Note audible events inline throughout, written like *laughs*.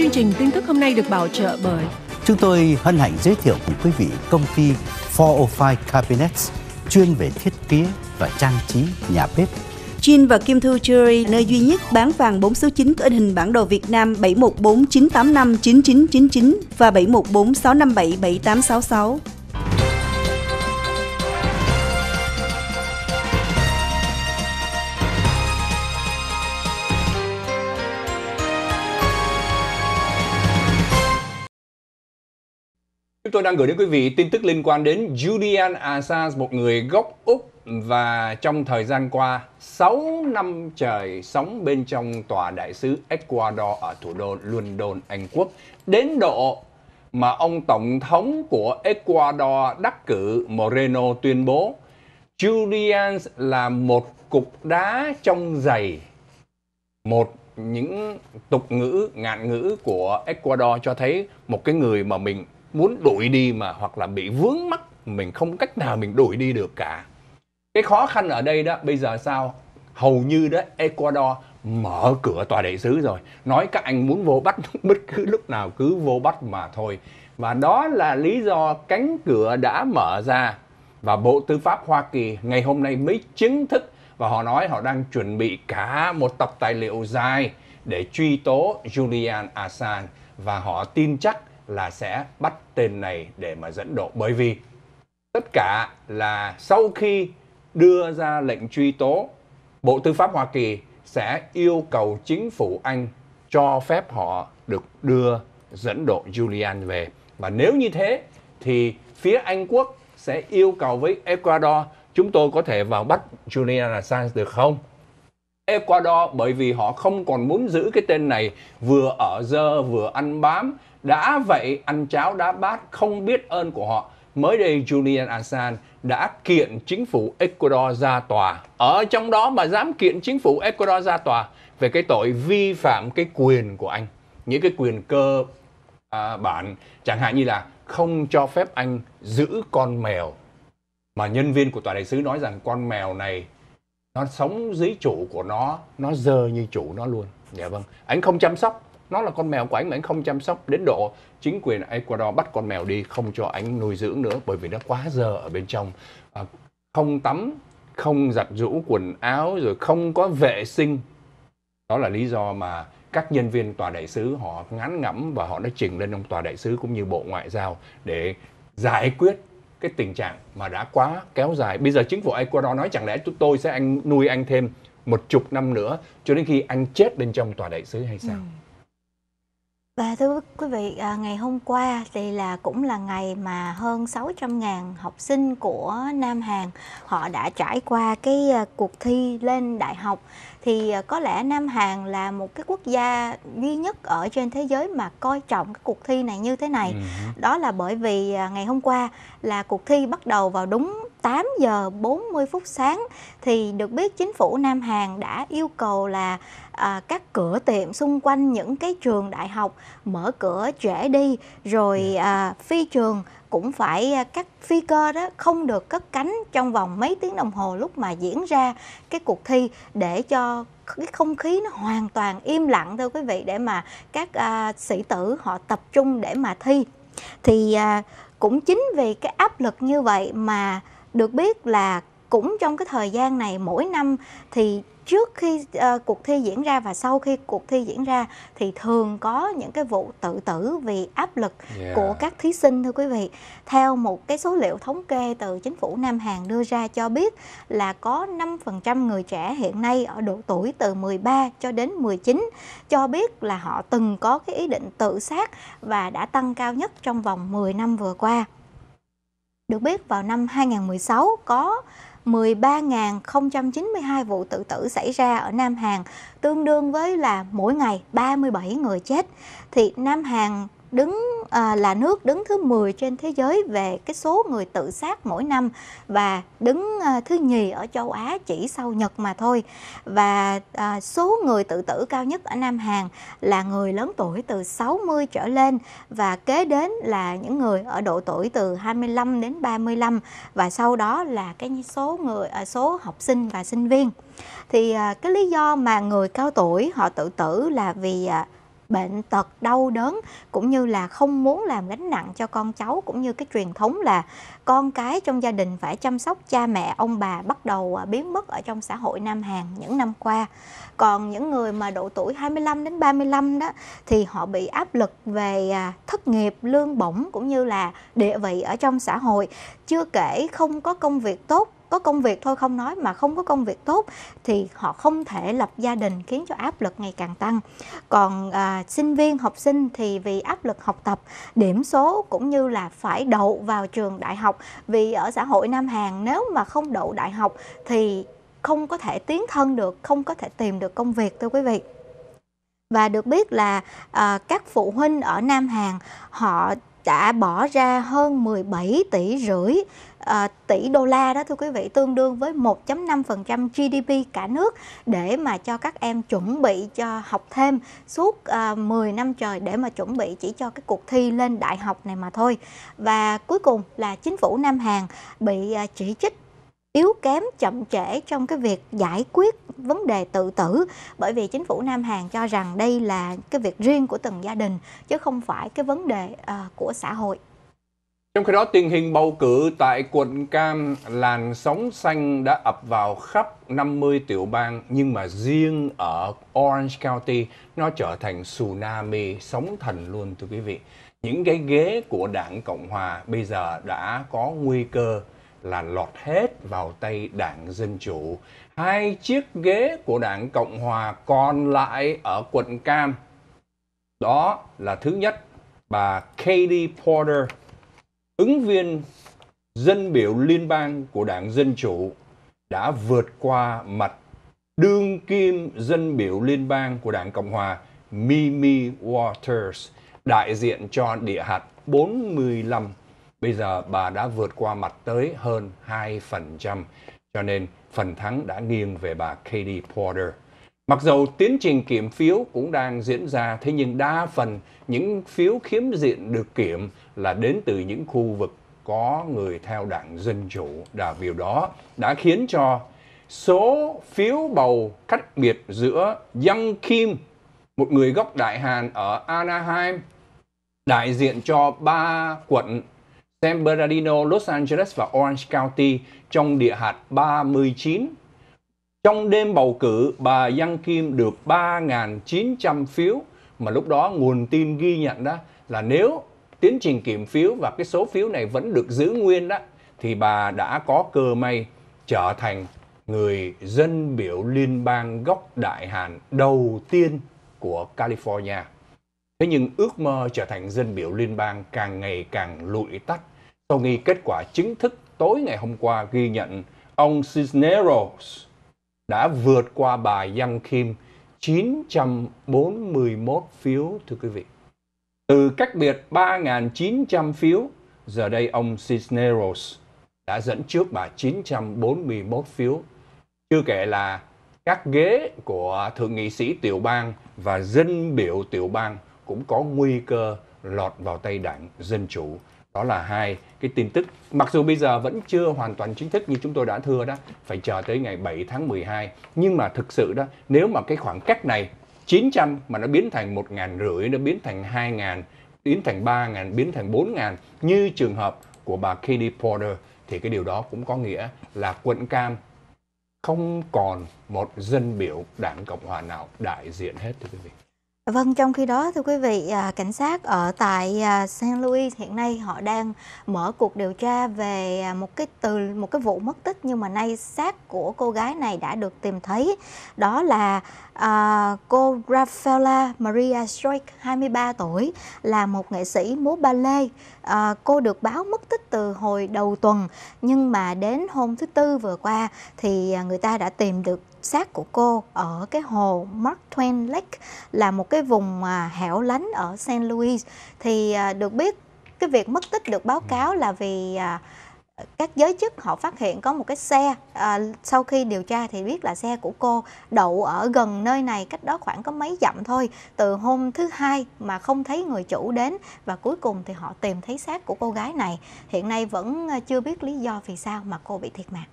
Chương trình tin tức hôm nay được bảo trợ bởi Chúng tôi hân hạnh giới thiệu cùng quý vị công ty 405 Cabinets chuyên về thiết kế và trang trí nhà bếp. Jin và Kim Thu Jewelry, nơi duy nhất bán vàng 4 số 9 có hình bản đồ Việt Nam 7149859999 và 7146577866. tôi đang gửi đến quý vị tin tức liên quan đến Julian Assange, một người gốc Úc và trong thời gian qua 6 năm trời sống bên trong tòa đại sứ Ecuador ở thủ đô London, Anh Quốc đến độ mà ông tổng thống của Ecuador đắc cử Moreno tuyên bố Julian là một cục đá trong giày một những tục ngữ ngạn ngữ của Ecuador cho thấy một cái người mà mình muốn đuổi đi mà hoặc là bị vướng mắc mình không cách nào mình đuổi đi được cả cái khó khăn ở đây đó bây giờ sao hầu như đó Ecuador mở cửa tòa đại sứ rồi nói các anh muốn vô bắt *laughs* bất cứ lúc nào cứ vô bắt mà thôi và đó là lý do cánh cửa đã mở ra và Bộ Tư pháp Hoa Kỳ ngày hôm nay mới chính thức và họ nói họ đang chuẩn bị cả một tập tài liệu dài để truy tố Julian Assange và họ tin chắc là sẽ bắt tên này để mà dẫn độ bởi vì tất cả là sau khi đưa ra lệnh truy tố, Bộ Tư pháp Hoa Kỳ sẽ yêu cầu chính phủ Anh cho phép họ được đưa dẫn độ Julian về. Và nếu như thế thì phía Anh quốc sẽ yêu cầu với Ecuador chúng tôi có thể vào bắt Julian Assange được không? Ecuador bởi vì họ không còn muốn giữ cái tên này vừa ở dơ vừa ăn bám đã vậy ăn cháo đá bát không biết ơn của họ mới đây Julian Assange đã kiện chính phủ Ecuador ra tòa ở trong đó mà dám kiện chính phủ Ecuador ra tòa về cái tội vi phạm cái quyền của anh những cái quyền cơ à, bản chẳng hạn như là không cho phép anh giữ con mèo mà nhân viên của tòa đại sứ nói rằng con mèo này nó sống dưới chủ của nó nó dơ như chủ nó luôn dạ vâng anh không chăm sóc nó là con mèo của anh mà anh không chăm sóc đến độ chính quyền Ecuador bắt con mèo đi không cho anh nuôi dưỡng nữa bởi vì nó quá dơ ở bên trong à, không tắm không giặt rũ quần áo rồi không có vệ sinh đó là lý do mà các nhân viên tòa đại sứ họ ngán ngẩm và họ đã trình lên ông tòa đại sứ cũng như bộ ngoại giao để giải quyết cái tình trạng mà đã quá kéo dài. Bây giờ chính phủ Ecuador nói chẳng lẽ chúng tôi sẽ anh nuôi anh thêm một chục năm nữa cho đến khi anh chết bên trong tòa đại sứ hay sao? Ừ. Và thưa quý vị, à, ngày hôm qua thì là cũng là ngày mà hơn 600.000 học sinh của Nam Hàn họ đã trải qua cái à, cuộc thi lên đại học thì à, có lẽ Nam Hàn là một cái quốc gia duy nhất ở trên thế giới mà coi trọng cái cuộc thi này như thế này. Ừ Đó là bởi vì ngày hôm qua là cuộc thi bắt đầu vào đúng 8 giờ 40 phút sáng thì được biết chính phủ Nam Hàn đã yêu cầu là à, các cửa tiệm xung quanh những cái trường đại học mở cửa trễ đi rồi dạ. à, phi trường cũng phải à, các phi cơ đó không được cất cánh trong vòng mấy tiếng đồng hồ lúc mà diễn ra cái cuộc thi để cho cái không khí nó hoàn toàn im lặng thưa quý vị để mà các à, sĩ tử họ tập trung để mà thi thì à, cũng chính vì cái áp lực như vậy mà được biết là cũng trong cái thời gian này mỗi năm thì trước khi uh, cuộc thi diễn ra và sau khi cuộc thi diễn ra thì thường có những cái vụ tự tử vì áp lực yeah. của các thí sinh thưa quý vị. Theo một cái số liệu thống kê từ chính phủ Nam Hàn đưa ra cho biết là có 5% người trẻ hiện nay ở độ tuổi từ 13 cho đến 19 cho biết là họ từng có cái ý định tự sát và đã tăng cao nhất trong vòng 10 năm vừa qua. Được biết vào năm 2016 có 13.092 vụ tự tử xảy ra ở Nam Hàn, tương đương với là mỗi ngày 37 người chết. Thì Nam Hàn đứng à, là nước đứng thứ 10 trên thế giới về cái số người tự sát mỗi năm và đứng à, thứ nhì ở châu Á chỉ sau Nhật mà thôi. Và à, số người tự tử cao nhất ở Nam Hàn là người lớn tuổi từ 60 trở lên và kế đến là những người ở độ tuổi từ 25 đến 35 và sau đó là cái số người à, số học sinh và sinh viên. Thì à, cái lý do mà người cao tuổi họ tự tử là vì à, bệnh tật đau đớn cũng như là không muốn làm gánh nặng cho con cháu cũng như cái truyền thống là con cái trong gia đình phải chăm sóc cha mẹ ông bà bắt đầu à, biến mất ở trong xã hội Nam Hàn những năm qua. Còn những người mà độ tuổi 25 đến 35 đó thì họ bị áp lực về à, thất nghiệp, lương bổng cũng như là địa vị ở trong xã hội. Chưa kể không có công việc tốt có công việc thôi không nói mà không có công việc tốt thì họ không thể lập gia đình khiến cho áp lực ngày càng tăng còn à, sinh viên học sinh thì vì áp lực học tập điểm số cũng như là phải đậu vào trường đại học vì ở xã hội nam hàn nếu mà không đậu đại học thì không có thể tiến thân được không có thể tìm được công việc thưa quý vị và được biết là à, các phụ huynh ở Nam Hàn họ đã bỏ ra hơn 17 tỷ rưỡi à, tỷ đô la đó thưa quý vị tương đương với 1.5% GDP cả nước để mà cho các em chuẩn bị cho học thêm suốt à, 10 năm trời để mà chuẩn bị chỉ cho cái cuộc thi lên đại học này mà thôi. Và cuối cùng là chính phủ Nam Hàn bị à, chỉ trích yếu kém chậm trễ trong cái việc giải quyết vấn đề tự tử bởi vì chính phủ Nam Hàn cho rằng đây là cái việc riêng của từng gia đình chứ không phải cái vấn đề uh, của xã hội trong khi đó, tình hình bầu cử tại quận Cam, làn sóng xanh đã ập vào khắp 50 tiểu bang, nhưng mà riêng ở Orange County, nó trở thành tsunami, sóng thần luôn thưa quý vị. Những cái ghế của đảng Cộng Hòa bây giờ đã có nguy cơ là lọt hết vào tay đảng Dân Chủ. Hai chiếc ghế của đảng Cộng Hòa còn lại ở quận Cam. Đó là thứ nhất, bà Katie Porter ứng viên dân biểu liên bang của đảng Dân Chủ đã vượt qua mặt đương kim dân biểu liên bang của đảng Cộng Hòa Mimi Waters đại diện cho địa hạt 45. Bây giờ bà đã vượt qua mặt tới hơn 2%. Cho nên phần thắng đã nghiêng về bà Katie Porter. Mặc dù tiến trình kiểm phiếu cũng đang diễn ra, thế nhưng đa phần những phiếu khiếm diện được kiểm là đến từ những khu vực có người theo đảng Dân Chủ. Và điều đó đã khiến cho số phiếu bầu cách biệt giữa Young Kim, một người gốc Đại Hàn ở Anaheim, đại diện cho ba quận San Bernardino, Los Angeles và Orange County trong địa hạt 39 trong đêm bầu cử, bà Giang Kim được 3.900 phiếu, mà lúc đó nguồn tin ghi nhận đó là nếu tiến trình kiểm phiếu và cái số phiếu này vẫn được giữ nguyên đó, thì bà đã có cơ may trở thành người dân biểu liên bang gốc Đại Hàn đầu tiên của California. Thế nhưng ước mơ trở thành dân biểu liên bang càng ngày càng lụi tắt sau khi kết quả chính thức tối ngày hôm qua ghi nhận ông Cisneros đã vượt qua bà Yang Kim 941 phiếu thưa quý vị. Từ cách biệt 3.900 phiếu, giờ đây ông Cisneros đã dẫn trước bà 941 phiếu. Chưa kể là các ghế của thượng nghị sĩ tiểu bang và dân biểu tiểu bang cũng có nguy cơ lọt vào tay đảng Dân Chủ đó là hai cái tin tức mặc dù bây giờ vẫn chưa hoàn toàn chính thức như chúng tôi đã thưa đó phải chờ tới ngày 7 tháng 12 nhưng mà thực sự đó nếu mà cái khoảng cách này 900 mà nó biến thành một ngàn rưỡi nó biến thành hai ngàn biến thành ba ngàn biến thành bốn ngàn như trường hợp của bà Katie Porter thì cái điều đó cũng có nghĩa là quận cam không còn một dân biểu đảng cộng hòa nào đại diện hết thưa quý vị Vâng, trong khi đó thưa quý vị, à, cảnh sát ở tại à, San Luis hiện nay họ đang mở cuộc điều tra về à, một cái từ một cái vụ mất tích nhưng mà nay xác của cô gái này đã được tìm thấy. Đó là à, cô Rafaela Maria Stroik, 23 tuổi, là một nghệ sĩ múa ballet. À, cô được báo mất tích từ hồi đầu tuần nhưng mà đến hôm thứ tư vừa qua thì người ta đã tìm được xác của cô ở cái hồ Mark Twain Lake là một cái vùng à, hẻo lánh ở St. Louis thì à, được biết cái việc mất tích được báo ừ. cáo là vì à, các giới chức họ phát hiện có một cái xe à, sau khi điều tra thì biết là xe của cô đậu ở gần nơi này cách đó khoảng có mấy dặm thôi từ hôm thứ hai mà không thấy người chủ đến và cuối cùng thì họ tìm thấy xác của cô gái này hiện nay vẫn chưa biết lý do vì sao mà cô bị thiệt mạng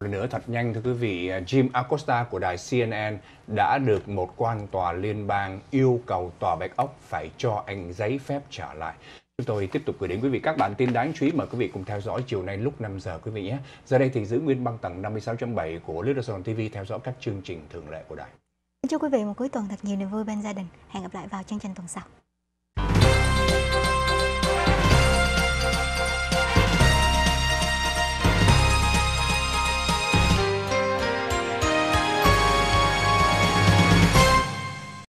Lần nữa thật nhanh thưa quý vị, à, Jim Acosta của đài CNN đã được một quan tòa liên bang yêu cầu tòa Bạch Ốc phải cho anh giấy phép trở lại. Chúng tôi tiếp tục gửi đến quý vị các bản tin đáng chú ý mà quý vị cùng theo dõi chiều nay lúc 5 giờ quý vị nhé. Giờ đây thì giữ nguyên băng tầng 56.7 của Little TV theo dõi các chương trình thường lệ của đài. Chúc quý vị một cuối tuần thật nhiều niềm vui bên gia đình. Hẹn gặp lại vào chương trình tuần sau.